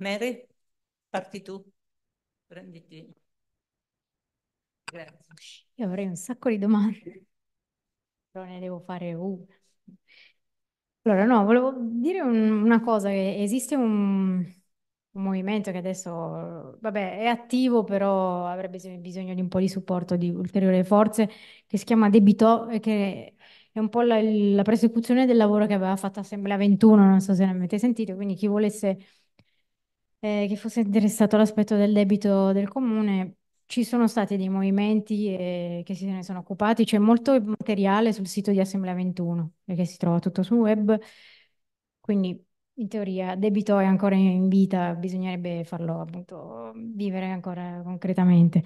Mary, parti tu. Prenditi. Grazie. Io avrei un sacco di domande, però ne devo fare una. Allora, no, volevo dire un, una cosa, che esiste un, un, movimento che adesso, vabbè, è attivo, però avrebbe bisogno di un po' di supporto di ulteriori forze, che si chiama Debito, che è un po' la, la prosecuzione del lavoro che aveva fatto Assemblea 21, non so se ne avete sentito, quindi chi volesse eh, che fosse interessato all'aspetto del debito del comune, ci sono stati dei movimenti eh, che se ne sono occupati, c'è molto materiale sul sito di Assemblea 21, perché si trova tutto sul web, quindi in teoria debito è ancora in vita, bisognerebbe farlo appunto vivere ancora concretamente.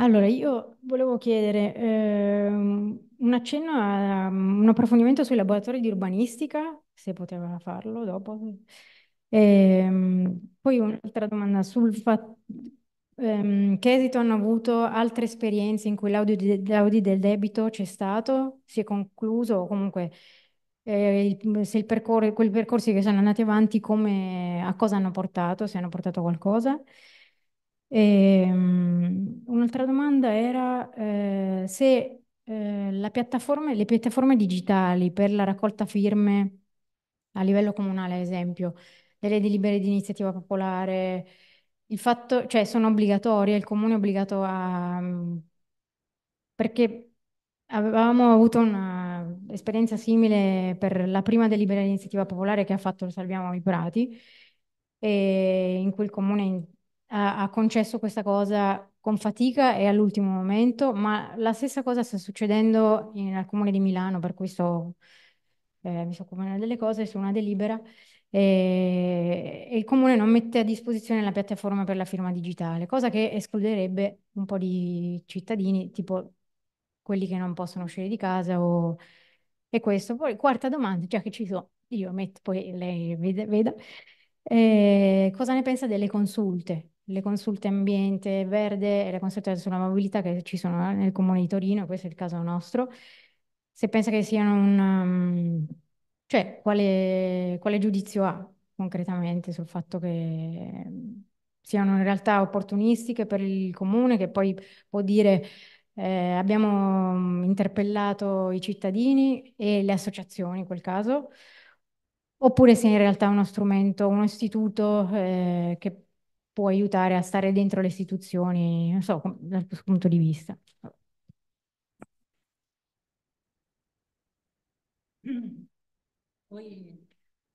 Allora, io volevo chiedere eh, un accenno a um, un approfondimento sui laboratori di urbanistica, se poteva farlo dopo. Ehm, poi un'altra domanda sul fatto ehm, che esito hanno avuto altre esperienze in cui l'audit del debito c'è stato, si è concluso o comunque eh, il, se il percor- quei percorsi che sono andati avanti come, a cosa hanno portato, se hanno portato qualcosa. um, un'altra domanda era eh, se eh, piattaforma, le piattaforme digitali per la raccolta firme a livello comunale, ad esempio, delle delibere di iniziativa popolare, il fatto, cioè sono obbligatorie, il comune è obbligato a... perché avevamo avuto un'esperienza simile per la prima delibera di iniziativa popolare che ha fatto lo Salviamo i Prati, e in cui il comune ha, ha concesso questa cosa con fatica e all'ultimo momento, ma la stessa cosa sta succedendo nel comune di Milano, per cui sto, eh, mi sto occupando delle cose su una delibera e, il comune non mette a disposizione la piattaforma per la firma digitale, cosa che escluderebbe un po' di cittadini, tipo quelli che non possono uscire di casa o... e questo. Poi quarta domanda, già che ci sono, io metto, poi lei vede, veda, eh, cosa ne pensa delle consulte? Le consulte ambiente verde e le consulte sulla mobilità che ci sono nel comune di Torino, questo è il caso nostro. Se pensa che siano un... Um, cioè, quale, quale giudizio ha concretamente sul fatto che siano in realtà opportunistiche per il comune che poi può dire eh, abbiamo interpellato i cittadini e le associazioni in quel caso, oppure se in realtà è uno strumento, un istituto eh, che può aiutare a stare dentro le istituzioni, non so, dal tuo punto di vista. Mm. Poi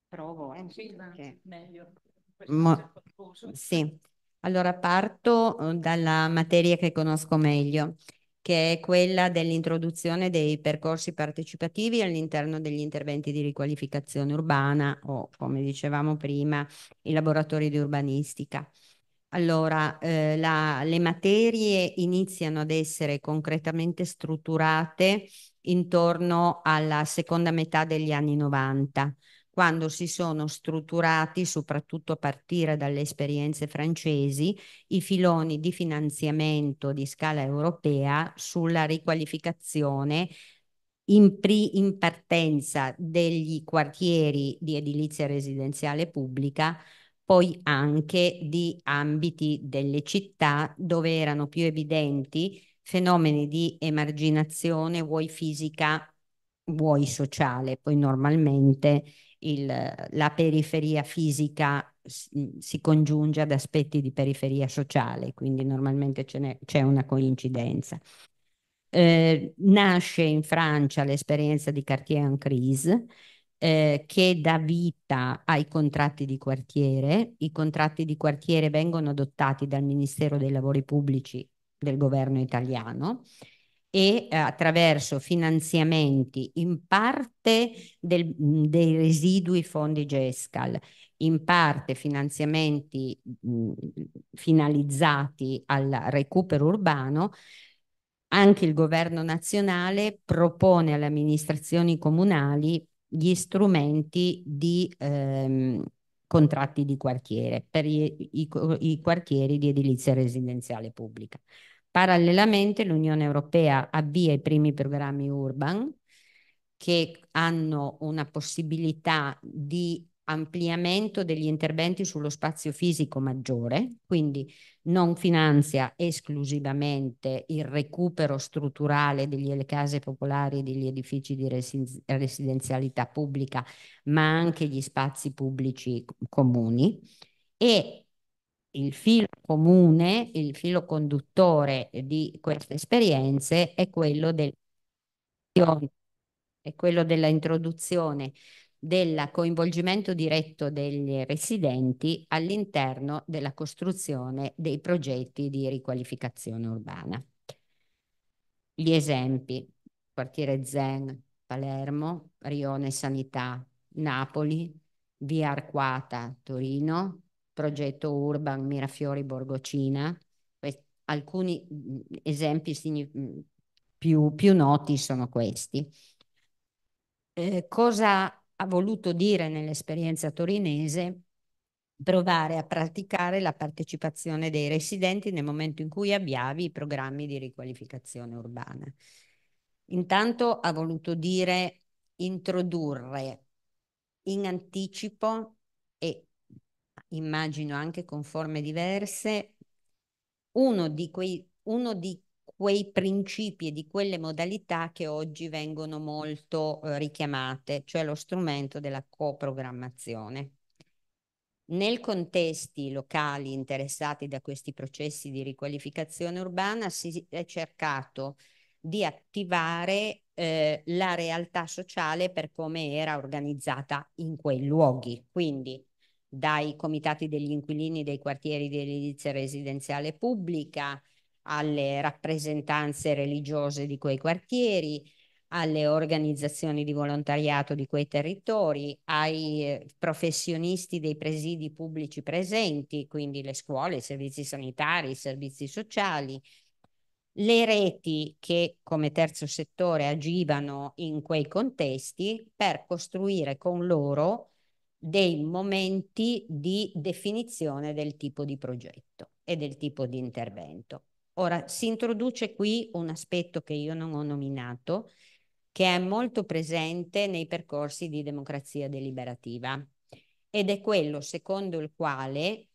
provo, eh, sì, perché... meglio. Mo... Sì, allora parto eh, dalla materia che conosco meglio, che è quella dell'introduzione dei percorsi partecipativi all'interno degli interventi di riqualificazione urbana o, come dicevamo prima, i laboratori di urbanistica. Allora, eh, la, le materie iniziano ad essere concretamente strutturate intorno alla seconda metà degli anni 90, quando si sono strutturati, soprattutto a partire dalle esperienze francesi, i filoni di finanziamento di scala europea sulla riqualificazione in, in partenza degli quartieri di edilizia residenziale pubblica poi anche di ambiti delle città dove erano più evidenti fenomeni di emarginazione, vuoi fisica, vuoi sociale. Poi normalmente il, la periferia fisica si congiunge ad aspetti di periferia sociale, quindi normalmente c'è una coincidenza. Eh, nasce in Francia l'esperienza di Cartier-Encrise eh, che dà vita ai contratti di quartiere. I contratti di quartiere vengono adottati dal Ministero dei Lavori Pubblici del governo italiano e eh, attraverso finanziamenti in parte del, dei residui fondi GESCAL, in parte finanziamenti mh, finalizzati al recupero urbano, anche il governo nazionale propone alle amministrazioni comunali gli strumenti di ehm, contratti di quartiere per i, i, i quartieri di edilizia residenziale pubblica. Parallelamente l'Unione Europea avvia i primi programmi urban che hanno una possibilità di ampliamento degli interventi sullo spazio fisico maggiore, quindi non finanzia esclusivamente il recupero strutturale delle case popolari e degli edifici di residenzialità pubblica, ma anche gli spazi pubblici comuni e il filo comune, il filo conduttore di queste esperienze è quello del è quello dell'introduzione del coinvolgimento diretto degli residenti all'interno della costruzione dei progetti di riqualificazione urbana. Gli esempi, quartiere Zen, Palermo, Rione Sanità, Napoli, Via Arquata, Torino, progetto Urban Mirafiori Borgocina. Alcuni mm, esempi mm, più, più noti sono questi. Eh, cosa ha voluto dire nell'esperienza torinese? Provare a praticare la partecipazione dei residenti nel momento in cui avviavi i programmi di riqualificazione urbana. Intanto ha voluto dire introdurre in anticipo immagino anche con forme diverse, uno di quei, uno di quei principi e di quelle modalità che oggi vengono molto eh, richiamate, cioè lo strumento della coprogrammazione. Nel contesti locali interessati da questi processi di riqualificazione urbana si è cercato di attivare eh, la realtà sociale per come era organizzata in quei luoghi. Quindi dai comitati degli inquilini dei quartieri di edilizia residenziale pubblica alle rappresentanze religiose di quei quartieri, alle organizzazioni di volontariato di quei territori, ai eh, professionisti dei presidi pubblici presenti, quindi le scuole, i servizi sanitari, i servizi sociali, le reti che come terzo settore agivano in quei contesti per costruire con loro dei momenti di definizione del tipo di progetto e del tipo di intervento. Ora si introduce qui un aspetto che io non ho nominato, che è molto presente nei percorsi di democrazia deliberativa ed è quello secondo il quale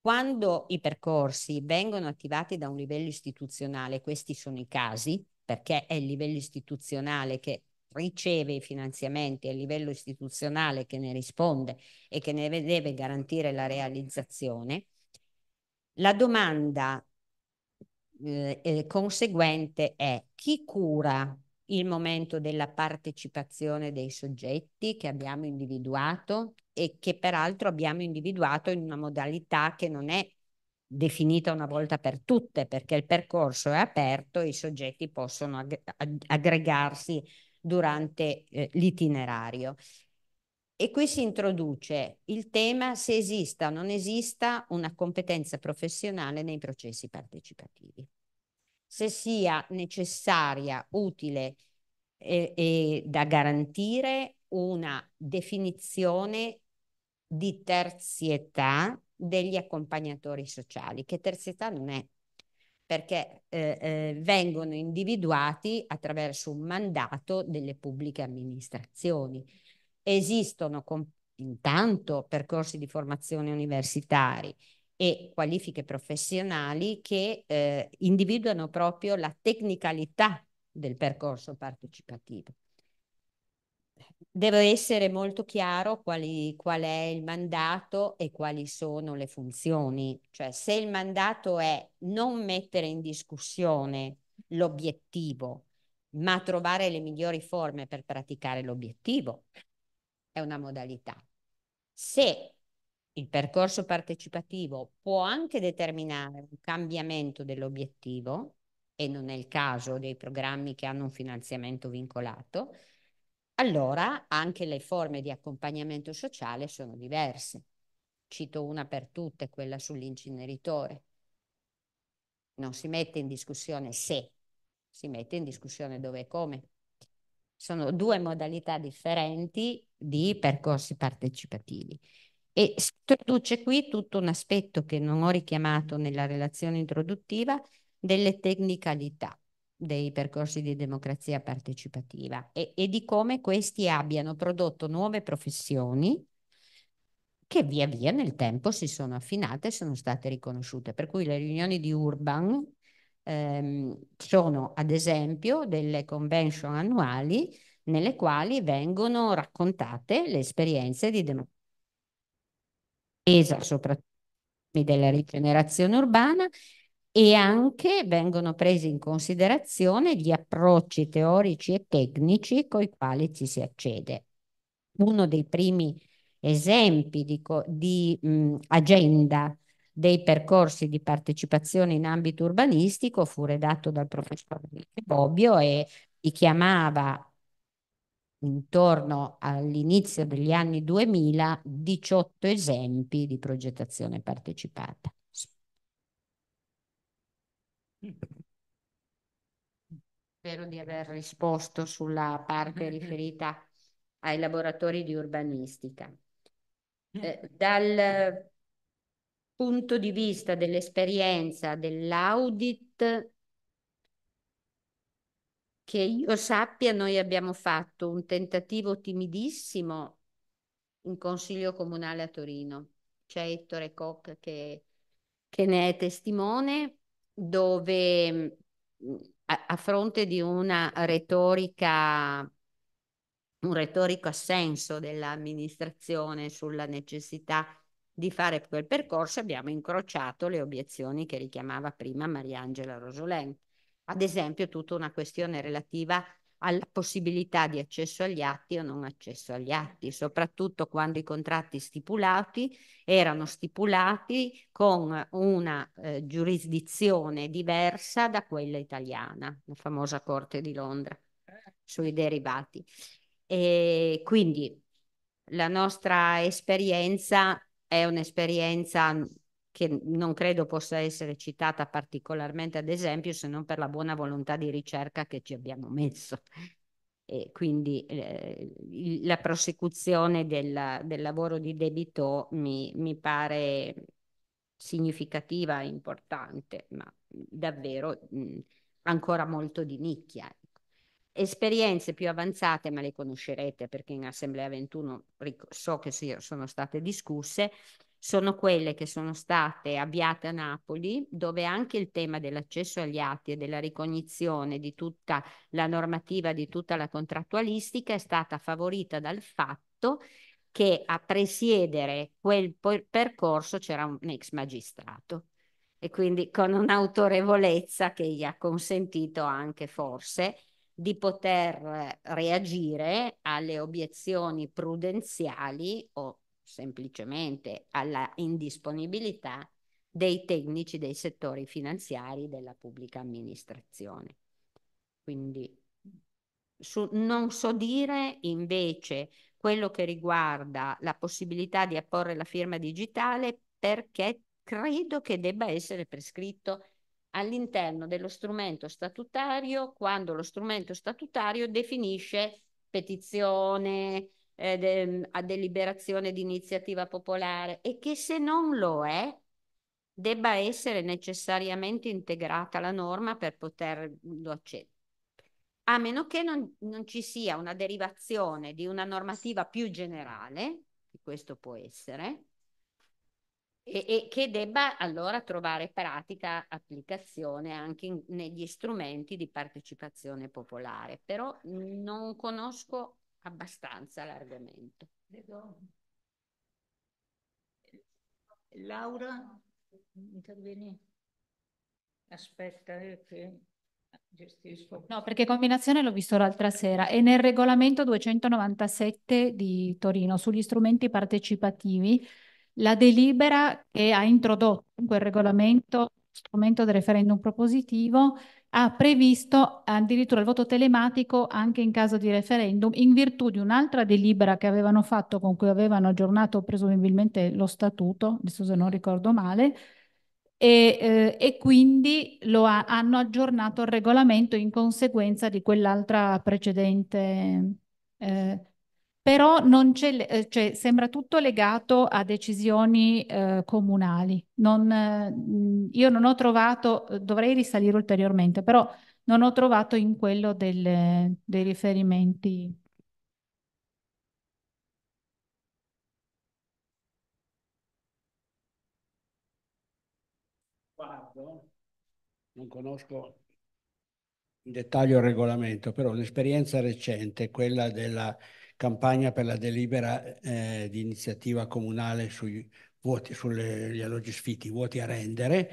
quando i percorsi vengono attivati da un livello istituzionale, questi sono i casi, perché è il livello istituzionale che riceve i finanziamenti a livello istituzionale che ne risponde e che ne deve garantire la realizzazione, la domanda eh, eh, conseguente è chi cura il momento della partecipazione dei soggetti che abbiamo individuato e che peraltro abbiamo individuato in una modalità che non è definita una volta per tutte perché il percorso è aperto e i soggetti possono aggregarsi durante eh, l'itinerario. E qui si introduce il tema se esista o non esista una competenza professionale nei processi partecipativi, se sia necessaria, utile e, e da garantire una definizione di terzietà degli accompagnatori sociali, che terzietà non è perché eh, eh, vengono individuati attraverso un mandato delle pubbliche amministrazioni. Esistono intanto percorsi di formazione universitari e qualifiche professionali che eh, individuano proprio la tecnicalità del percorso partecipativo deve essere molto chiaro quali, qual è il mandato e quali sono le funzioni. Cioè, se il mandato è non mettere in discussione l'obiettivo, ma trovare le migliori forme per praticare l'obiettivo, è una modalità. Se il percorso partecipativo può anche determinare un cambiamento dell'obiettivo, e non è il caso dei programmi che hanno un finanziamento vincolato, allora anche le forme di accompagnamento sociale sono diverse. Cito una per tutte, quella sull'incineritore. Non si mette in discussione se, si mette in discussione dove e come. Sono due modalità differenti di percorsi partecipativi. E si introduce qui tutto un aspetto che non ho richiamato nella relazione introduttiva delle tecnicalità dei percorsi di democrazia partecipativa e, e di come questi abbiano prodotto nuove professioni che via via nel tempo si sono affinate e sono state riconosciute. Per cui le riunioni di Urban ehm, sono ad esempio delle convention annuali nelle quali vengono raccontate le esperienze di democrazia, soprattutto della rigenerazione urbana e anche vengono presi in considerazione gli approcci teorici e tecnici con i quali ci si accede. Uno dei primi esempi di, di mh, agenda dei percorsi di partecipazione in ambito urbanistico fu redatto dal professor Bobbio e li chiamava intorno all'inizio degli anni 2000 18 esempi di progettazione partecipata. Spero di aver risposto sulla parte riferita ai laboratori di urbanistica. Mm. Eh, dal punto di vista dell'esperienza dell'audit, che io sappia, noi abbiamo fatto un tentativo timidissimo in Consiglio Comunale a Torino. C'è Ettore Koch che, che ne è testimone dove mm, a, a fronte di una retorica un retorico assenso dell'amministrazione sulla necessità di fare quel percorso, abbiamo incrociato le obiezioni che richiamava prima Mariangela Rosolen. Ad esempio, tutta una questione relativa alla possibilità di accesso agli atti o non accesso agli atti, soprattutto quando i contratti stipulati erano stipulati con una eh, giurisdizione diversa da quella italiana, la famosa Corte di Londra sui derivati. E quindi la nostra esperienza è un'esperienza che non credo possa essere citata particolarmente ad esempio se non per la buona volontà di ricerca che ci abbiamo messo. E quindi eh, la prosecuzione della, del lavoro di debito mi, mi pare significativa e importante, ma davvero mh, ancora molto di nicchia. Ecco. Esperienze più avanzate, ma le conoscerete perché in Assemblea 21 so che sono state discusse, sono quelle che sono state avviate a Napoli, dove anche il tema dell'accesso agli atti e della ricognizione di tutta la normativa, di tutta la contrattualistica è stata favorita dal fatto che a presiedere quel percorso c'era un ex magistrato e quindi con un'autorevolezza che gli ha consentito anche forse di poter reagire alle obiezioni prudenziali o semplicemente alla indisponibilità dei tecnici dei settori finanziari della pubblica amministrazione. Quindi su, non so dire invece quello che riguarda la possibilità di apporre la firma digitale perché credo che debba essere prescritto all'interno dello strumento statutario quando lo strumento statutario definisce petizione, eh, de, mm, a deliberazione di iniziativa popolare e che se non lo è debba essere necessariamente integrata la norma per poterlo accedere. A meno che non, non ci sia una derivazione di una normativa più generale, che questo può essere, e, e, che debba allora trovare pratica applicazione anche in, negli strumenti di partecipazione popolare. Però non conosco abbastanza largamente. Laura, intervieni. Aspetta eh, che gestisco. No, perché combinazione l'ho visto l'altra sera. È nel regolamento 297 di Torino sugli strumenti partecipativi la delibera che ha introdotto in quel regolamento strumento del referendum propositivo ha previsto addirittura il voto telematico anche in caso di referendum in virtù di un'altra delibera che avevano fatto con cui avevano aggiornato presumibilmente lo statuto, adesso se non ricordo male, e, eh, e quindi ha, hanno aggiornato il regolamento in conseguenza di quell'altra precedente eh, però non c'è, eh, cioè, sembra tutto legato a decisioni eh, comunali. Non, eh, io non ho trovato, eh, dovrei risalire ulteriormente, però non ho trovato in quello delle, dei riferimenti. Guardo, non conosco in dettaglio il regolamento, però l'esperienza recente, quella della campagna per la delibera eh, di iniziativa comunale sugli alloggi sfitti, vuoti a rendere,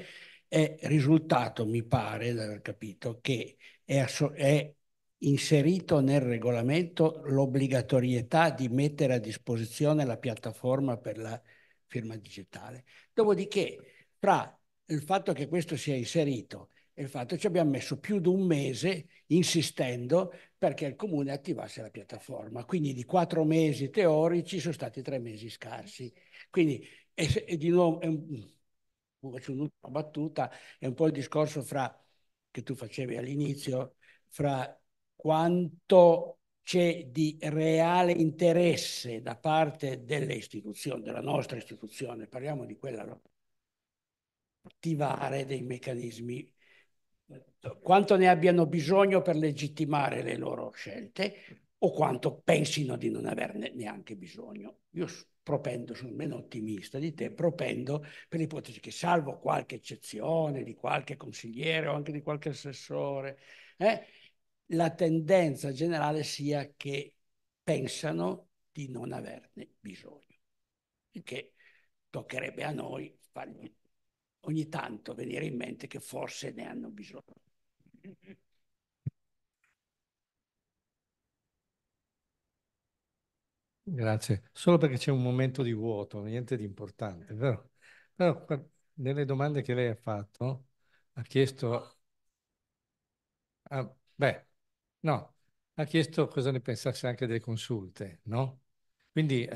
è risultato, mi pare, da aver capito, che è, è inserito nel regolamento l'obbligatorietà di mettere a disposizione la piattaforma per la firma digitale. Dopodiché, fra il fatto che questo sia inserito e il fatto che ci abbiamo messo più di un mese insistendo perché il comune attivasse la piattaforma. Quindi di quattro mesi teorici sono stati tre mesi scarsi. Quindi è, è di nuovo, è un, mm, faccio un'ultima battuta, è un po' il discorso fra, che tu facevi all'inizio, fra quanto c'è di reale interesse da parte delle istituzioni, della nostra istituzione, parliamo di quella, attivare dei meccanismi quanto ne abbiano bisogno per legittimare le loro scelte o quanto pensino di non averne neanche bisogno. Io propendo, sono meno ottimista di te, propendo per l'ipotesi che salvo qualche eccezione di qualche consigliere o anche di qualche assessore, eh, la tendenza generale sia che pensano di non averne bisogno, il che toccherebbe a noi fargli ogni tanto venire in mente che forse ne hanno bisogno. Grazie, solo perché c'è un momento di vuoto, niente di importante, vero? Però nelle domande che lei ha fatto, ha chiesto, ah, beh, no, ha chiesto cosa ne pensasse anche delle consulte, no? Quindi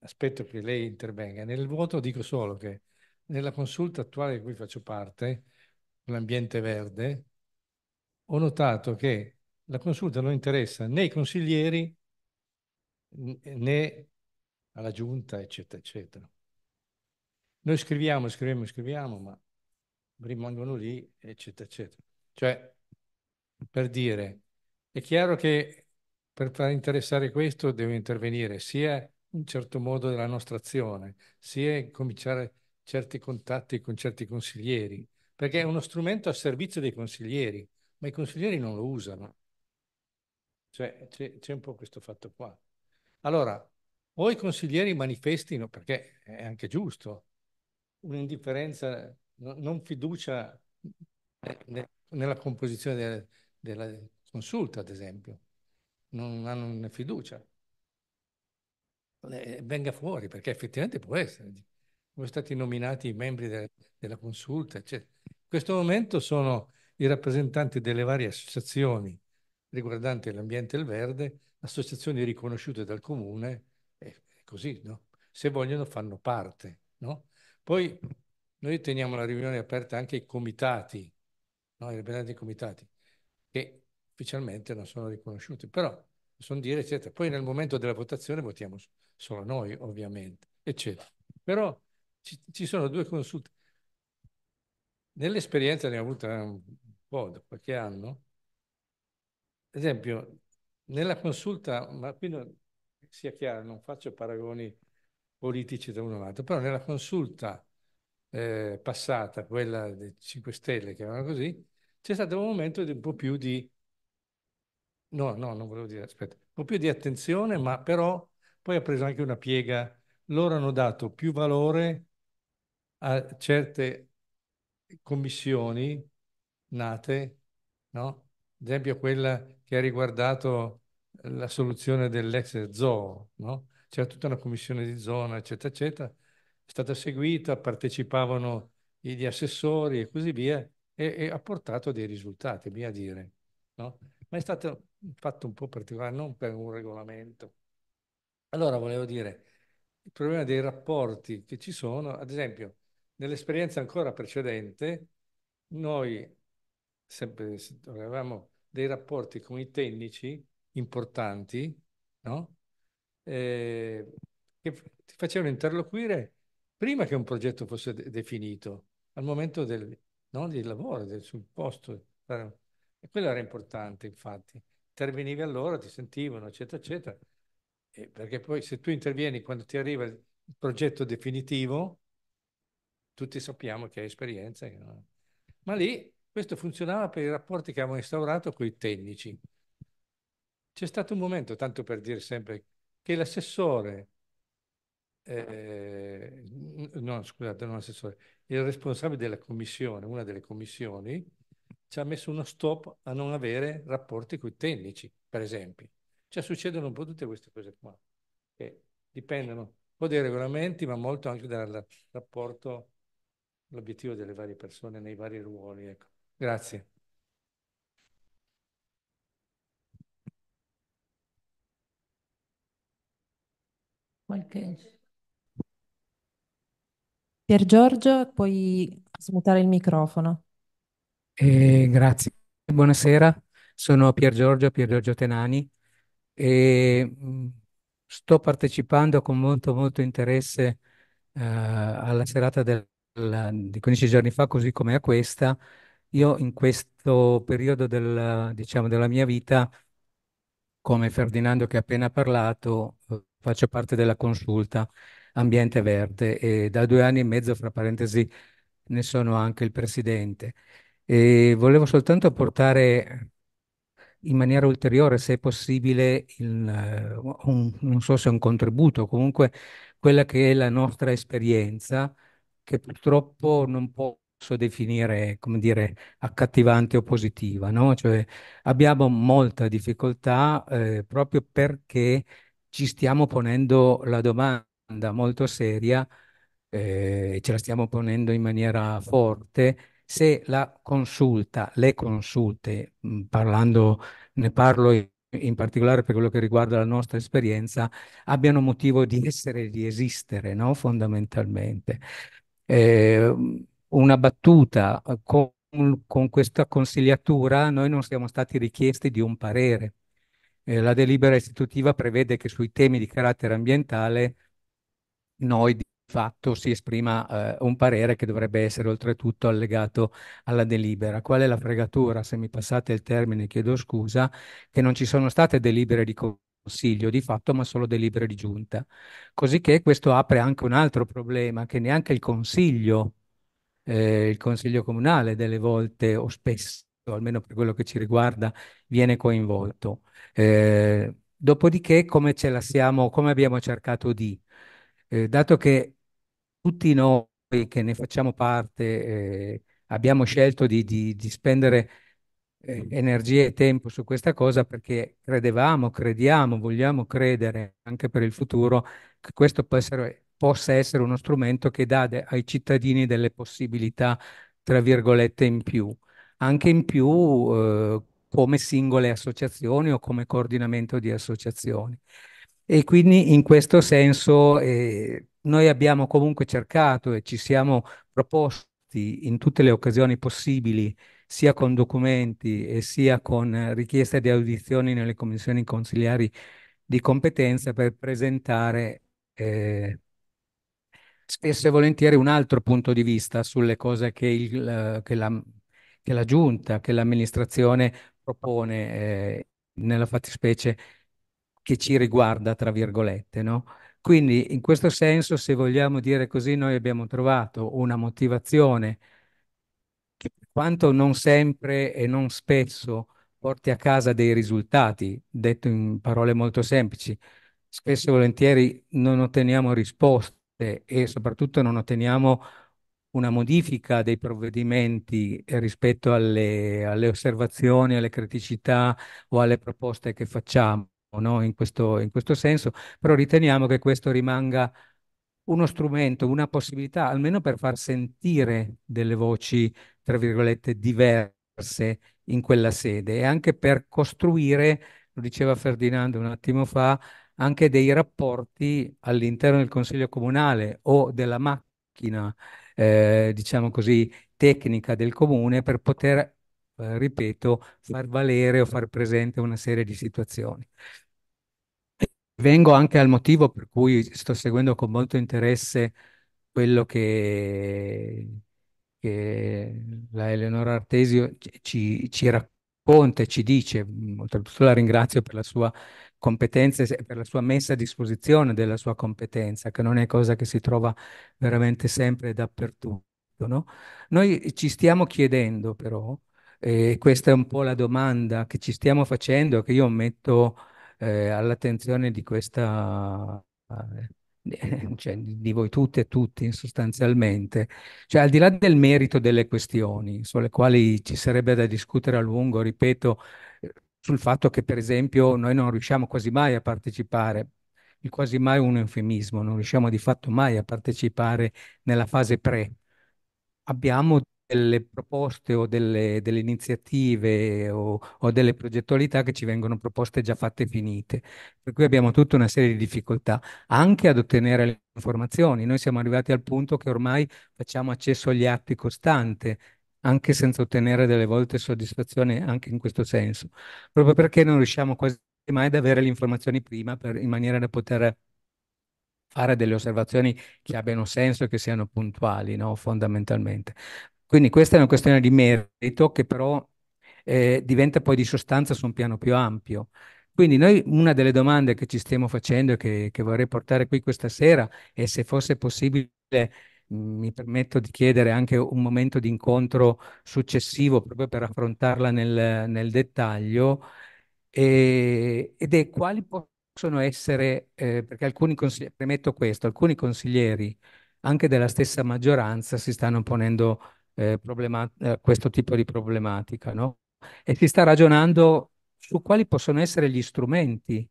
aspetto che lei intervenga. Nel vuoto dico solo che nella consulta attuale di cui faccio parte, l'ambiente verde, ho notato che la consulta non interessa né i consiglieri né alla giunta, eccetera, eccetera. Noi scriviamo, scriviamo, scriviamo, ma rimangono lì, eccetera, eccetera. Cioè, per dire, è chiaro che per far interessare questo devo intervenire sia un certo modo della nostra azione, sia cominciare a certi contatti con certi consiglieri, perché è uno strumento a servizio dei consiglieri, ma i consiglieri non lo usano. Cioè c'è un po' questo fatto qua. Allora, o i consiglieri manifestino, perché è anche giusto, un'indifferenza, non fiducia nella composizione della consulta, ad esempio, non hanno fiducia. Eh, venga fuori, perché effettivamente può essere sono stati nominati i membri de della consulta, eccetera. In questo momento sono i rappresentanti delle varie associazioni riguardanti l'ambiente e il verde, associazioni riconosciute dal comune, e così, no? Se vogliono fanno parte, no? Poi noi teniamo la riunione aperta anche ai comitati, no? i rappresentanti dei comitati, che ufficialmente non sono riconosciuti, però possono dire, eccetera. Poi nel momento della votazione votiamo solo noi, ovviamente, eccetera. Però ci, ci sono due consulti. Nell'esperienza ne ho avuta un po' da qualche anno. Ad esempio, nella consulta, ma qui non, sia chiaro, non faccio paragoni politici da uno all'altro, però nella consulta eh, passata, quella dei 5 Stelle, chiamavano così, c'è stato un momento di un po' più di... No, no, non volevo dire, aspetta, un po' più di attenzione, ma però poi ha preso anche una piega. Loro hanno dato più valore a certe commissioni nate, no? ad esempio quella che ha riguardato la soluzione dell'ex zoo, no? c'era tutta una commissione di zona, eccetera, eccetera, è stata seguita, partecipavano gli assessori e così via, e, e ha portato dei risultati, via dire. No? Ma è stato fatto un po' particolare, non per un regolamento. Allora, volevo dire, il problema dei rapporti che ci sono, ad esempio, nell'esperienza ancora precedente, noi sempre avevamo dei rapporti con i tecnici importanti, no? eh, che ti facevano interloquire prima che un progetto fosse de- definito, al momento del, no, del lavoro, del, sul posto. E quello era importante, infatti. Intervenivi allora, ti sentivano, eccetera, eccetera. E perché poi se tu intervieni quando ti arriva il progetto definitivo, tutti sappiamo che ha esperienza. Eh. Ma lì questo funzionava per i rapporti che avevamo instaurato con i tecnici. C'è stato un momento, tanto per dire sempre, che l'assessore, eh, no scusate, non l'assessore, il responsabile della commissione, una delle commissioni, ci ha messo uno stop a non avere rapporti con i tecnici, per esempio. Cioè succedono un po' tutte queste cose qua, che dipendono un po' dai regolamenti, ma molto anche dal rapporto l'obiettivo delle varie persone nei vari ruoli. Ecco. Grazie. Pier Giorgio, puoi smutare il microfono. Eh, grazie, buonasera, sono Pier Giorgio, Pier Giorgio Tenani e mm, sto partecipando con molto molto interesse eh, alla serata del la- di 15 giorni fa, così come a questa, io in questo periodo del, diciamo, della mia vita, come Ferdinando che ha appena parlato, eh, faccio parte della consulta Ambiente Verde e da due anni e mezzo, fra parentesi, ne sono anche il presidente. E volevo soltanto portare in maniera ulteriore, se è possibile, il, eh, un- non so se è un contributo, comunque quella che è la nostra esperienza che purtroppo non posso definire, come dire, accattivante o positiva, no? Cioè abbiamo molta difficoltà eh, proprio perché ci stiamo ponendo la domanda molto seria eh, ce la stiamo ponendo in maniera forte, se la consulta, le consulte, mm, parlando, ne parlo in particolare per quello che riguarda la nostra esperienza, abbiano motivo di essere e di esistere, no? fondamentalmente eh, una battuta eh, con, con, questa consigliatura noi non siamo stati richiesti di un parere. Eh, la delibera istitutiva prevede che sui temi di carattere ambientale noi di fatto si esprima eh, un parere che dovrebbe essere oltretutto allegato alla delibera. Qual è la fregatura, se mi passate il termine chiedo scusa, che non ci sono state delibere di commissione Consiglio di fatto, ma solo delibere di giunta. Cosicché questo apre anche un altro problema, che neanche il Consiglio, eh, il Consiglio comunale delle volte o spesso, almeno per quello che ci riguarda, viene coinvolto. Eh, dopodiché come ce la siamo, come abbiamo cercato di, eh, dato che tutti noi che ne facciamo parte eh, abbiamo scelto di, di, di spendere eh, mm. energie e tempo su questa cosa perché credevamo, crediamo, vogliamo credere anche per il futuro che questo essere, possa essere uno strumento che dà ai cittadini delle possibilità, tra virgolette, in più, anche in più eh, come singole associazioni o come coordinamento di associazioni. E quindi in questo senso eh, noi abbiamo comunque cercato e ci siamo proposti contatti in tutte le occasioni possibili, sia con documenti e sia con eh, richieste di audizioni nelle commissioni consigliari di competenza per presentare eh, spesso e volentieri un altro punto di vista sulle cose che, il, eh, che, la, che la, giunta, che l'amministrazione propone eh, nella fattispecie che ci riguarda, tra virgolette, no? Quindi in questo senso, se vogliamo dire così, noi abbiamo trovato una motivazione che per quanto non sempre e non spesso porti a casa dei risultati, detto in parole molto semplici, spesso e volentieri non otteniamo risposte e soprattutto non otteniamo una modifica dei provvedimenti rispetto alle, alle osservazioni, alle criticità o alle proposte che facciamo no? in, questo, in questo senso, però riteniamo che questo rimanga uno strumento, una possibilità, almeno per far sentire delle voci, tra virgolette, diverse in quella sede e anche per costruire, lo diceva Ferdinando un attimo fa, anche dei rapporti all'interno del Consiglio Comunale o della macchina, eh, diciamo così, tecnica del comune per poter eh, ripeto, far valere o far presente una serie di situazioni. Vengo anche al motivo per cui sto seguendo con molto interesse quello che, che la Eleonora Artesio ci, ci racconta e ci dice. Oltretutto la ringrazio per la sua competenza e per la sua messa a disposizione della sua competenza, che non è cosa che si trova veramente sempre e dappertutto. No? Noi ci stiamo chiedendo però e questa è un po' la domanda che ci stiamo facendo, che io metto eh, all'attenzione di questa, eh, cioè, di voi tutte e tutti sostanzialmente. Cioè, al di là del merito delle questioni, sulle quali ci sarebbe da discutere a lungo, ripeto, sul fatto che per esempio noi non riusciamo quasi mai a partecipare, il quasi mai è un eufemismo, non riusciamo di fatto mai a partecipare nella fase pre. Abbiamo delle proposte o delle, delle iniziative o, o, delle progettualità che ci vengono proposte già fatte e finite. Per cui abbiamo tutta una serie di difficoltà anche ad ottenere le informazioni. Noi siamo arrivati al punto che ormai facciamo accesso agli atti costante anche senza ottenere delle volte soddisfazione anche in questo senso, proprio perché non riusciamo quasi mai ad avere le informazioni prima per, in maniera da poter fare delle osservazioni che abbiano senso e che siano puntuali, no? fondamentalmente. Quindi questa è una questione di merito che però eh, diventa poi di sostanza su un piano più ampio. Quindi noi una delle domande che ci stiamo facendo e che, che vorrei portare qui questa sera è se fosse possibile mm, mi permetto di chiedere anche un momento di incontro successivo proprio per affrontarla nel, nel dettaglio e, ed è quali possono essere, eh, perché alcuni consiglieri, premetto questo, alcuni consiglieri anche della stessa maggioranza si stanno ponendo eh, eh, questo tipo di problematica, no? E si sta ragionando su quali possono essere gli strumenti,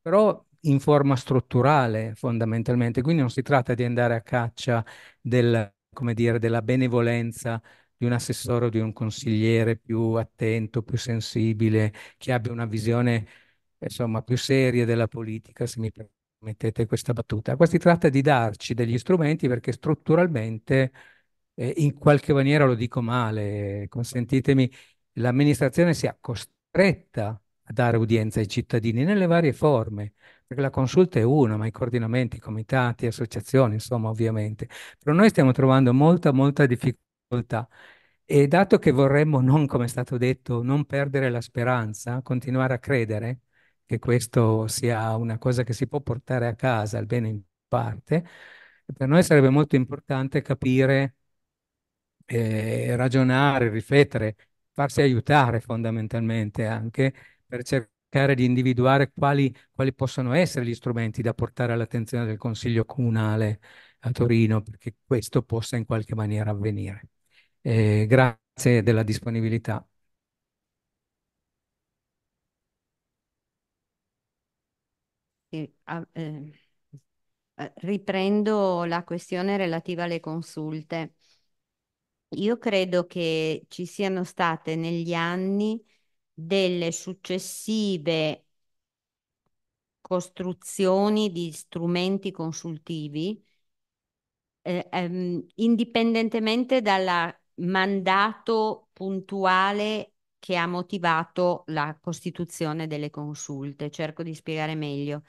però in forma strutturale fondamentalmente, quindi non si tratta di andare a caccia del, dire, della benevolenza di un assessore o di un consigliere più attento, più sensibile, che abbia una visione insomma, più seria della politica, se mi permettete questa battuta. Qua si tratta di darci degli strumenti perché strutturalmente eh, in qualche maniera lo dico male, consentitemi, l'amministrazione sia costretta a dare udienza ai cittadini nelle varie forme, perché la consulta è una, ma i coordinamenti, i comitati, associazioni, insomma, ovviamente. Però noi stiamo trovando molta, molta difficoltà. E dato che vorremmo, non come è stato detto, non perdere la speranza, continuare a credere che questo sia una cosa che si può portare a casa, almeno in parte, per noi sarebbe molto importante capire eh, ragionare, riflettere, farsi aiutare fondamentalmente anche per cercare di individuare quali, quali possono essere gli strumenti da portare all'attenzione del Consiglio Comunale a Torino perché questo possa in qualche maniera avvenire. Eh, grazie della disponibilità. Eh, riprendo la questione relativa alle consulte. Io credo che ci siano state negli anni delle successive costruzioni di strumenti consultivi, eh, ehm, indipendentemente dal mandato puntuale che ha motivato la costituzione delle consulte. Cerco di spiegare meglio.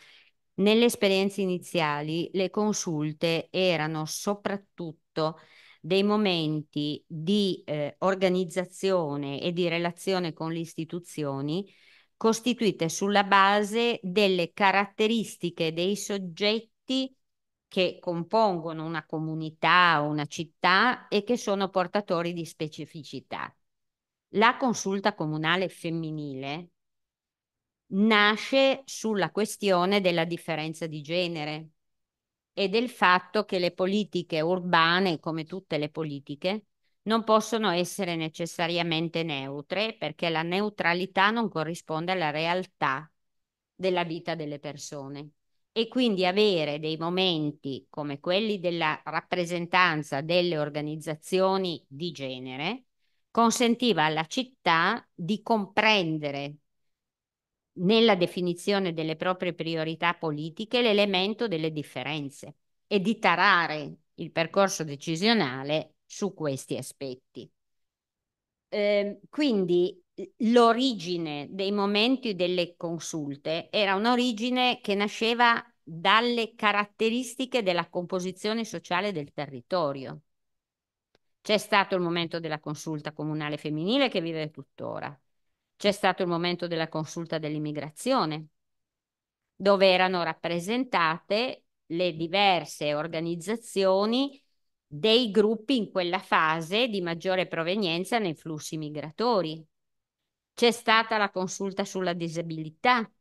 Nelle esperienze iniziali le consulte erano soprattutto dei momenti di eh, organizzazione e di relazione con le istituzioni costituite sulla base delle caratteristiche dei soggetti che compongono una comunità o una città e che sono portatori di specificità. La consulta comunale femminile nasce sulla questione della differenza di genere, e del fatto che le politiche urbane, come tutte le politiche, non possono essere necessariamente neutre perché la neutralità non corrisponde alla realtà della vita delle persone. E quindi avere dei momenti come quelli della rappresentanza delle organizzazioni di genere consentiva alla città di comprendere nella definizione delle proprie priorità politiche l'elemento delle differenze e di tarare il percorso decisionale su questi aspetti. Eh, quindi l'origine dei momenti delle consulte era un'origine che nasceva dalle caratteristiche della composizione sociale del territorio. C'è stato il momento della consulta comunale femminile che vive tuttora, c'è stato il momento della consulta dell'immigrazione, dove erano rappresentate le diverse organizzazioni dei gruppi in quella fase di maggiore provenienza nei flussi migratori. C'è stata la consulta sulla disabilità,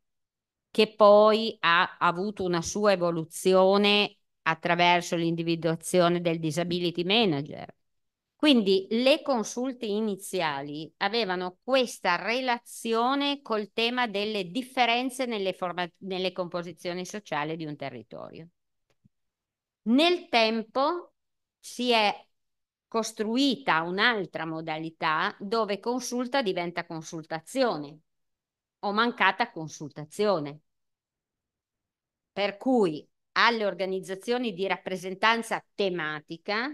che poi ha avuto una sua evoluzione attraverso l'individuazione del disability manager. Quindi le consulte iniziali avevano questa relazione col tema delle differenze nelle, forma- nelle composizioni sociali di un territorio. Nel tempo si è costruita un'altra modalità dove consulta diventa consultazione o mancata consultazione. Per cui alle organizzazioni di rappresentanza tematica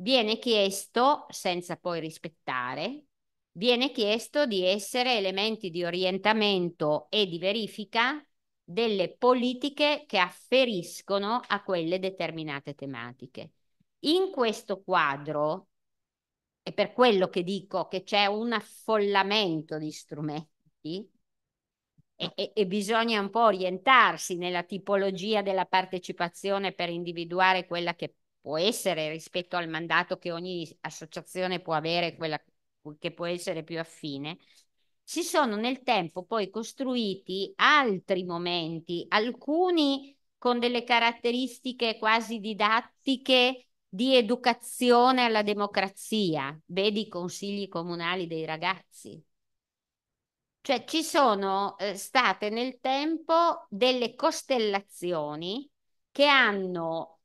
viene chiesto, senza poi rispettare, viene chiesto di essere elementi di orientamento e di verifica delle politiche che afferiscono a quelle determinate tematiche. In questo quadro, è per quello che dico che c'è un affollamento di strumenti e, e, e bisogna un po' orientarsi nella tipologia della partecipazione per individuare quella che può essere rispetto al mandato che ogni associazione può avere, quella che può essere più affine, si sono nel tempo poi costruiti altri momenti, alcuni con delle caratteristiche quasi didattiche di educazione alla democrazia, vedi i consigli comunali dei ragazzi. Cioè ci sono eh, state nel tempo delle costellazioni che hanno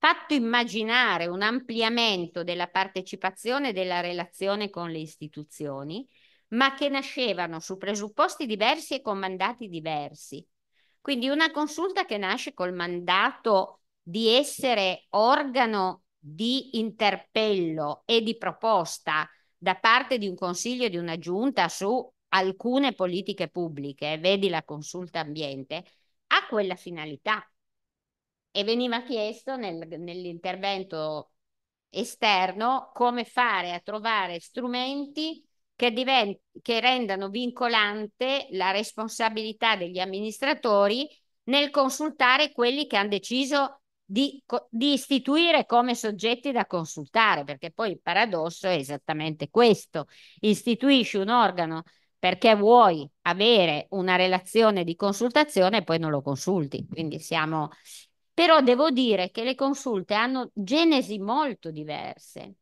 fatto immaginare un ampliamento della partecipazione e della relazione con le istituzioni, ma che nascevano su presupposti diversi e con mandati diversi. Quindi una consulta che nasce col mandato di essere organo di interpello e di proposta da parte di un consiglio e di una giunta su alcune politiche pubbliche, vedi la consulta ambiente, ha quella finalità e veniva chiesto nel, nell'intervento esterno come fare a trovare strumenti che, divent- che rendano vincolante la responsabilità degli amministratori nel consultare quelli che hanno deciso di, di, istituire come soggetti da consultare, perché poi il paradosso è esattamente questo. Istituisci un organo perché vuoi avere una relazione di consultazione e poi non lo consulti. Quindi siamo però devo dire che le consulte hanno genesi molto diverse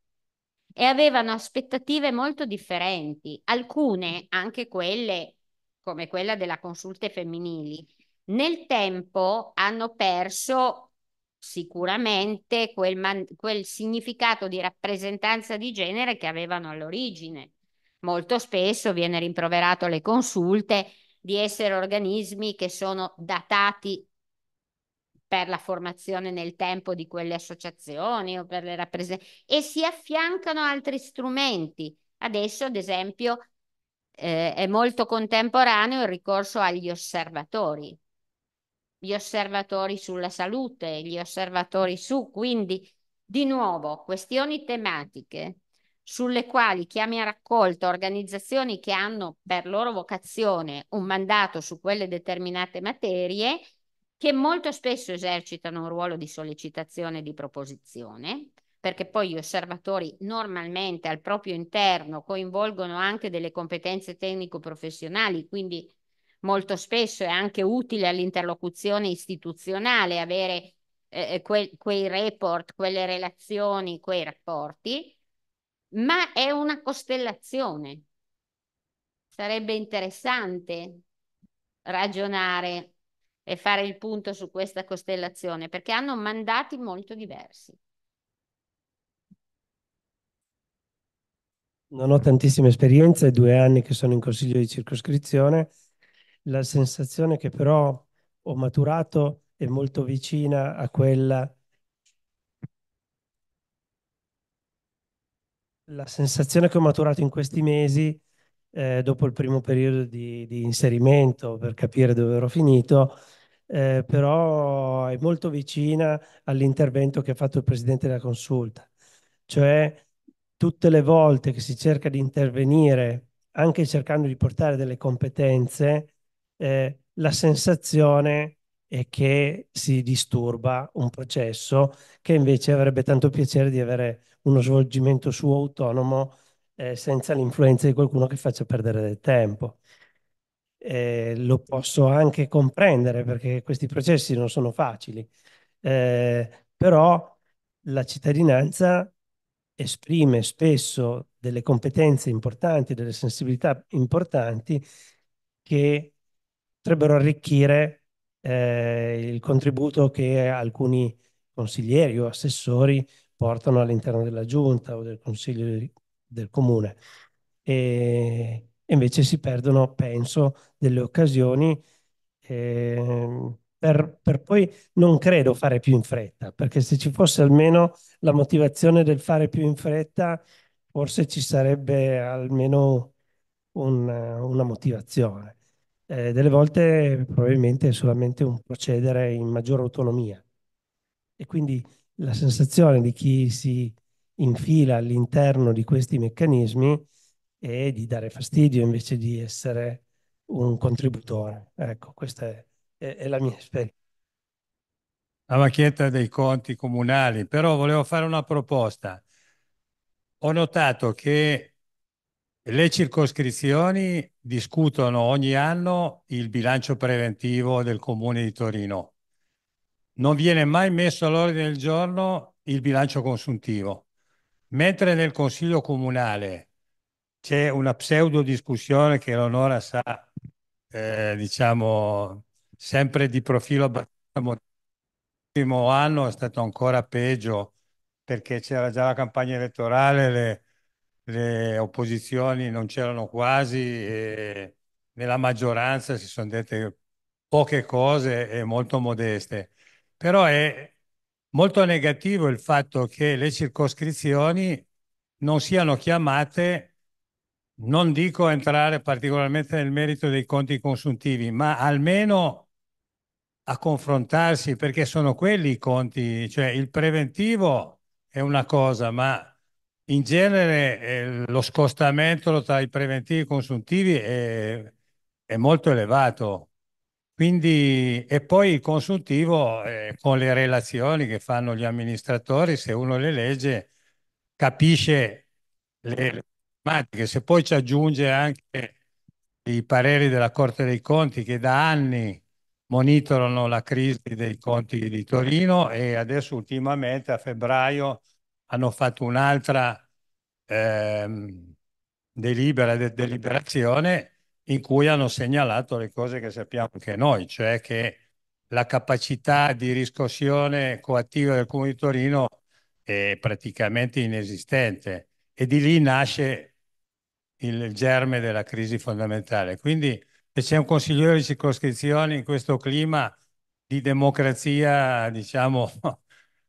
e avevano aspettative molto differenti, alcune anche quelle come quella della consulte femminili. Nel tempo hanno perso sicuramente quel, man- quel significato di rappresentanza di genere che avevano all'origine. Molto spesso viene rimproverato alle consulte di essere organismi che sono datati per la formazione nel tempo di quelle associazioni o per le rappresentanze e si affiancano altri strumenti. Adesso, ad esempio, eh, è molto contemporaneo il ricorso agli osservatori, gli osservatori sulla salute, gli osservatori su, quindi di nuovo questioni tematiche sulle quali chiami a raccolta organizzazioni che hanno per loro vocazione un mandato su quelle determinate materie che molto spesso esercitano un ruolo di sollecitazione e di proposizione, perché poi gli osservatori normalmente al proprio interno coinvolgono anche delle competenze tecnico-professionali, quindi molto spesso è anche utile all'interlocuzione istituzionale avere eh, eh que- quei report, quelle relazioni, quei rapporti, ma è una costellazione. Sarebbe interessante ragionare e fare il punto su questa costellazione, perché hanno mandati molto diversi. Non ho tantissima esperienza, è due anni che sono in consiglio di circoscrizione. La sensazione che però ho maturato è molto vicina a quella. La sensazione che ho maturato in questi mesi, eh, dopo il primo periodo di, di inserimento per capire dove ero finito, eh, però è molto vicina all'intervento che ha fatto il Presidente della Consulta. Cioè, tutte le volte che si cerca di intervenire, anche cercando di portare delle competenze, eh, la sensazione è che si disturba un processo che invece avrebbe tanto piacere di avere uno svolgimento suo autonomo eh, senza l'influenza di qualcuno che faccia perdere del tempo eh, lo posso anche comprendere perché questi processi non sono facili, eh, però la cittadinanza esprime spesso delle competenze importanti, delle sensibilità importanti che potrebbero arricchire eh, il contributo che alcuni consiglieri o assessori portano all'interno della giunta o del consiglio del comune. E invece si perdono, penso, delle occasioni eh, per, per poi non credo fare più in fretta, perché se ci fosse almeno la motivazione del fare più in fretta, forse ci sarebbe almeno una, una motivazione. Eh, delle volte probabilmente è solamente un procedere in maggiore autonomia e quindi la sensazione di chi si infila all'interno di questi meccanismi e di dare fastidio invece di essere un contributore. Ecco, questa è, è, è la mia esperienza. La macchietta dei conti comunali, però volevo fare una proposta. Ho notato che le circoscrizioni discutono ogni anno il bilancio preventivo del comune di Torino. Non viene mai messo all'ordine del giorno il bilancio consuntivo, mentre nel consiglio comunale c'è una pseudo discussione che l'onora sa, eh, diciamo, sempre di profilo abbastanza L'ultimo anno è stato ancora peggio perché c'era già la campagna elettorale, le, le opposizioni non c'erano quasi e nella maggioranza si sono dette poche cose e molto modeste. Però è molto negativo il fatto che le circoscrizioni non siano chiamate non dico entrare particolarmente nel merito dei conti consuntivi, ma almeno a confrontarsi perché sono quelli i conti, cioè il preventivo è una cosa, ma in genere eh, lo scostamento tra i preventivi e i consuntivi è, è molto elevato. Quindi, e poi il consuntivo eh, con le relazioni che fanno gli amministratori, se uno le legge, capisce le, problematiche. Se poi ci aggiunge anche i pareri della Corte dei Conti che da anni monitorano la crisi dei conti di Torino e adesso ultimamente a febbraio hanno fatto un'altra ehm, delibera, de deliberazione in cui hanno segnalato le cose che sappiamo anche noi, cioè che la capacità di riscossione coattiva del Comune di Torino è praticamente inesistente e di lì nasce il germe della crisi fondamentale. Quindi se c'è un consigliere di circoscrizione in questo clima di democrazia, diciamo,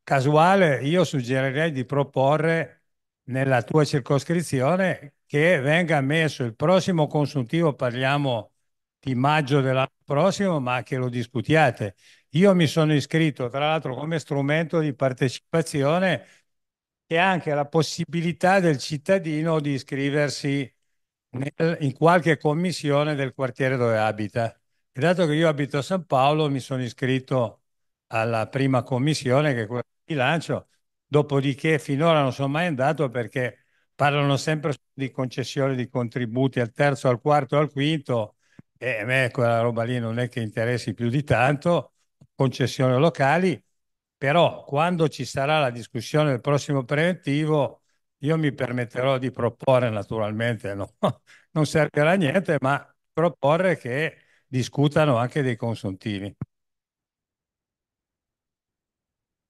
casuale, io suggerirei di proporre nella tua circoscrizione che venga messo il prossimo consuntivo, parliamo di maggio dell'anno prossimo, ma che lo discutiate. Io mi sono iscritto, tra l'altro, come strumento di partecipazione e anche la possibilità del cittadino di iscriversi in qualche commissione del quartiere dove abita. E dato che io abito a San Paolo, mi sono iscritto alla prima commissione, che è quella di bilancio, dopodiché finora non sono mai andato perché parlano sempre di concessione di contributi al terzo, al quarto al quinto, e a me quella roba lì non è che interessi più di tanto, concessioni locali, però quando ci sarà la discussione del prossimo preventivo io mi permetterò di proporre, naturalmente, no, non servirà a niente, ma proporre che discutano anche dei consuntivi.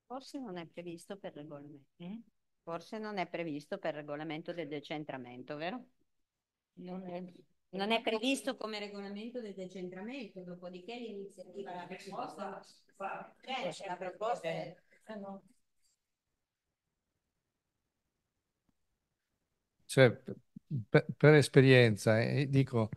Forse non è previsto per regolamento, eh? Forse non è previsto per regolamento del decentramento, vero? Non è, non è previsto come regolamento del decentramento, dopodiché l'iniziativa, la proposta, cioè, la proposta è... Eh no. Cioè, per, per esperienza, eh, dico,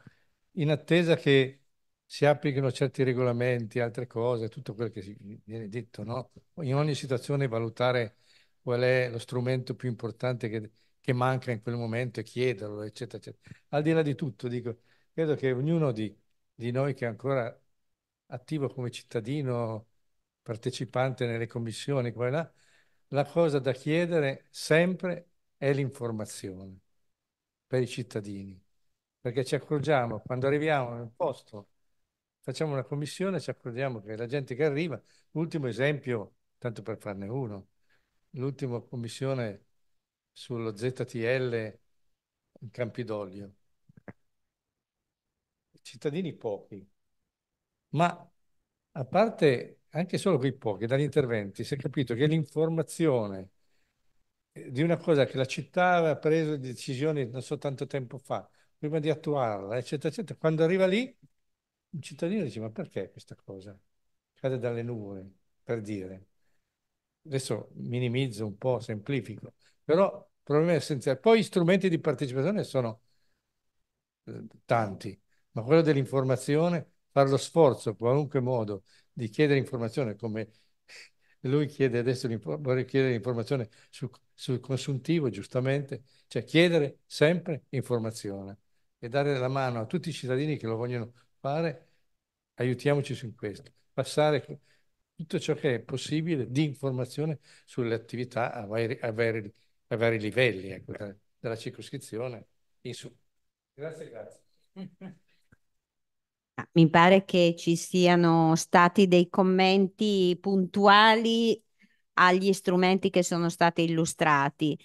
in attesa che si applichino certi regolamenti, altre cose, tutto quello che si, viene detto, no? In ogni situazione valutare qual è lo strumento più importante che, che manca in quel momento e chiederlo, eccetera, eccetera. Al di là di tutto, dico, credo che ognuno di, di noi che è ancora attivo come cittadino, partecipante nelle commissioni, qua e là, la cosa da chiedere sempre è l'informazione per i cittadini, perché ci accorgiamo quando arriviamo nel posto, facciamo una commissione, ci accorgiamo che la gente che arriva, l'ultimo esempio, tanto per farne uno, l'ultima commissione sullo ZTL in Campidoglio, cittadini pochi, ma a parte anche solo quei pochi, dagli interventi si è capito che l'informazione eh, di una cosa che la città aveva preso decisioni non so tanto tempo fa, prima di attuarla, eccetera, eccetera. Quando arriva lì, un cittadino dice, ma perché questa cosa? Cade dalle nuvole, per dire. Adesso minimizzo un po', semplifico, però il problema è essenziale. Poi gli strumenti di partecipazione sono eh, tanti, ma quello dell'informazione, fare lo sforzo, qualunque modo, di chiedere informazione come lui chiede adesso vorrei chiedere informazione su sul consuntivo, giustamente, cioè chiedere sempre informazione e dare la mano a tutti i cittadini che lo vogliono fare, aiutiamoci su questo, passare tutto ciò che è possibile di informazione sulle attività a vari, a vari, a vari livelli ecco, della circoscrizione in su. Grazie, grazie. Ah, mi pare che ci siano stati dei commenti puntuali agli strumenti che sono stati illustrati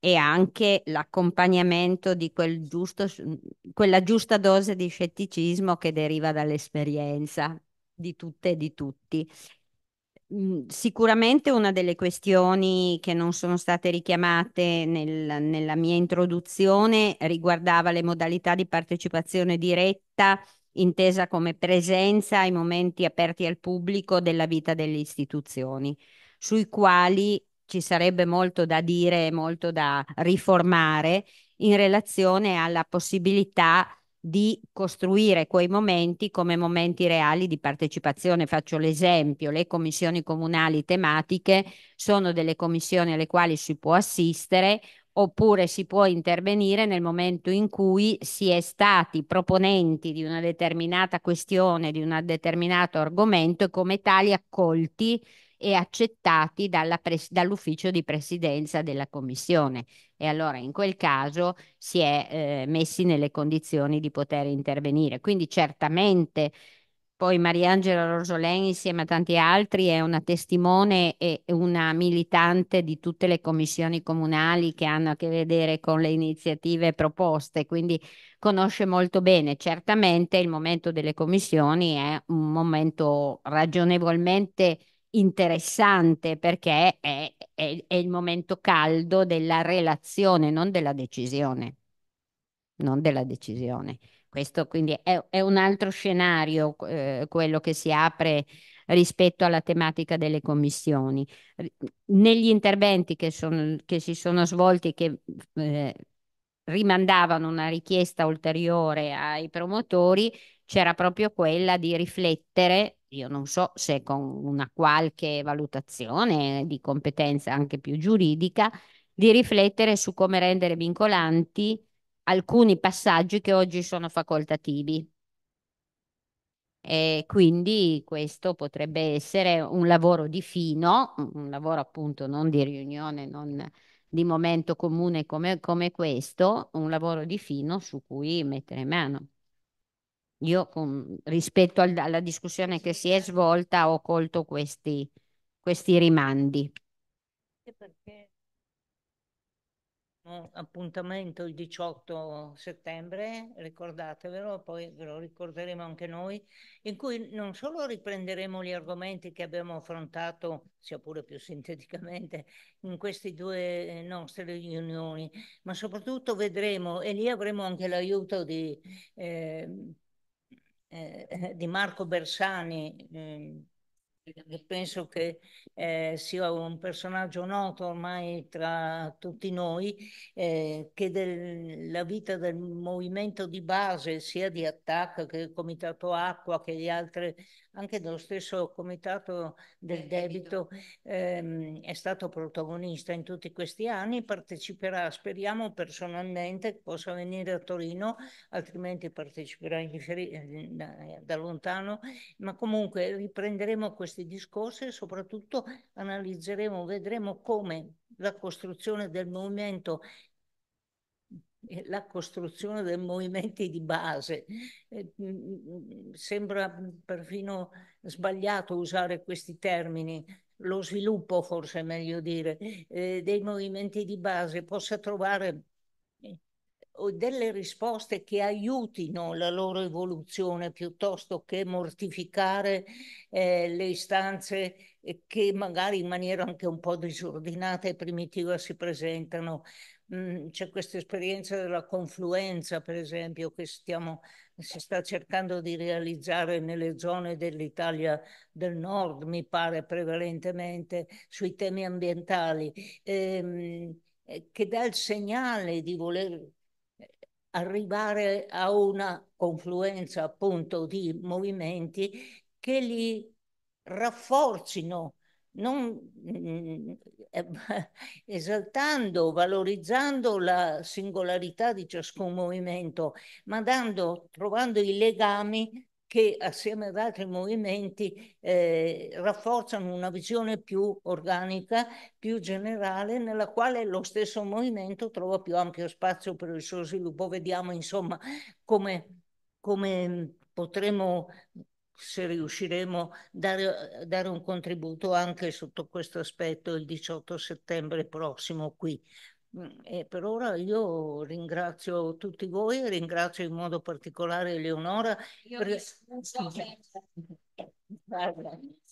e anche l'accompagnamento di quel giusto, mhmm, quella giusta dose di scetticismo che deriva dall'esperienza di tutte e di tutti. Mhmm, sicuramente una delle questioni che non sono state richiamate nel, nella mia introduzione riguardava le modalità di partecipazione diretta intesa come presenza ai momenti aperti al pubblico della vita delle istituzioni sui quali ci sarebbe molto da dire e molto da riformare in relazione alla possibilità di costruire quei momenti come momenti reali di partecipazione. Faccio l'esempio, le commissioni comunali tematiche sono delle commissioni alle quali si può assistere oppure si può intervenire nel momento in cui si è stati proponenti di una determinata questione, di un determinato argomento e come tali accolti e accettati pres- dall'ufficio di presidenza della Commissione. E allora in quel caso si è eh, messi nelle condizioni di poter intervenire. Quindi certamente poi Mariangela Rosoleni, insieme a tanti altri, è una testimone e una militante di tutte le commissioni comunali che hanno a che vedere con le iniziative proposte, quindi conosce molto bene. Certamente il momento delle commissioni è un momento ragionevolmente interessante perché è, è, è, il momento caldo della relazione, non della decisione. Non della decisione. Questo quindi è, è un altro scenario, eh, quello che si apre rispetto alla tematica delle commissioni. Negli interventi che, sono, che si sono svolti, che eh, rimandavano una richiesta ulteriore ai promotori, c'era proprio quella di riflettere io non so se con una qualche valutazione di competenza anche più giuridica, di riflettere su come rendere vincolanti alcuni passaggi che oggi sono facoltativi. E quindi questo potrebbe essere un lavoro di fino, un lavoro appunto non di riunione, non di momento comune come, come questo, un lavoro di fino su cui mettere mano. Io con, rispetto al, alla discussione che si è svolta ho colto questi, questi rimandi. Perché appuntamento il 18 settembre, ricordatevelo, poi ve lo ricorderemo anche noi, in cui non solo riprenderemo gli argomenti che abbiamo affrontato, sia pure più sinteticamente, in queste due nostre riunioni, ma soprattutto vedremo e lì avremo anche l'aiuto di... Eh, eh, eh, di Marco Bersani, eh, penso che eh, sia un personaggio noto ormai tra tutti noi, eh, che della vita del movimento di base, sia di attacco che il Comitato Acqua che gli altri, anche dello stesso Comitato del Debito, ehm, è stato protagonista in tutti questi anni, parteciperà, speriamo personalmente, che possa venire a Torino, altrimenti parteciperà in, eh, da lontano, ma comunque riprenderemo questi questi discorsi e soprattutto analizzeremo, vedremo come la costruzione del movimento la costruzione dei movimenti di base. Eh, mm, mm, mm, sembra perfino sbagliato usare questi termini, lo sviluppo forse è meglio dire, eh, dei movimenti di base possa trovare delle risposte che aiutino la loro evoluzione piuttosto che mortificare eh, le istanze eh, che magari in maniera anche un po' disordinata e primitiva si presentano. Mm, c'è questa esperienza della confluenza, per esempio, che stiamo, si sta cercando di realizzare nelle zone dell'Italia del Nord, mi pare prevalentemente, sui temi ambientali. Ehm, eh, che dà il segnale di voler arrivare a una confluenza appunto di movimenti che li rafforzino, non, eh, esaltando, valorizzando la singolarità di ciascun movimento, ma dando, trovando i legami che assieme ad altri movimenti eh, rafforzano una visione più organica, più generale, nella quale lo stesso movimento trova più ampio spazio per il suo sviluppo. Vediamo insomma come, come mm, potremo se riusciremo dare, dare un contributo anche sotto questo aspetto il 18 settembre prossimo qui Mm, e per ora io ringrazio tutti voi, ringrazio in modo particolare Leonora. Io per... mi scuso.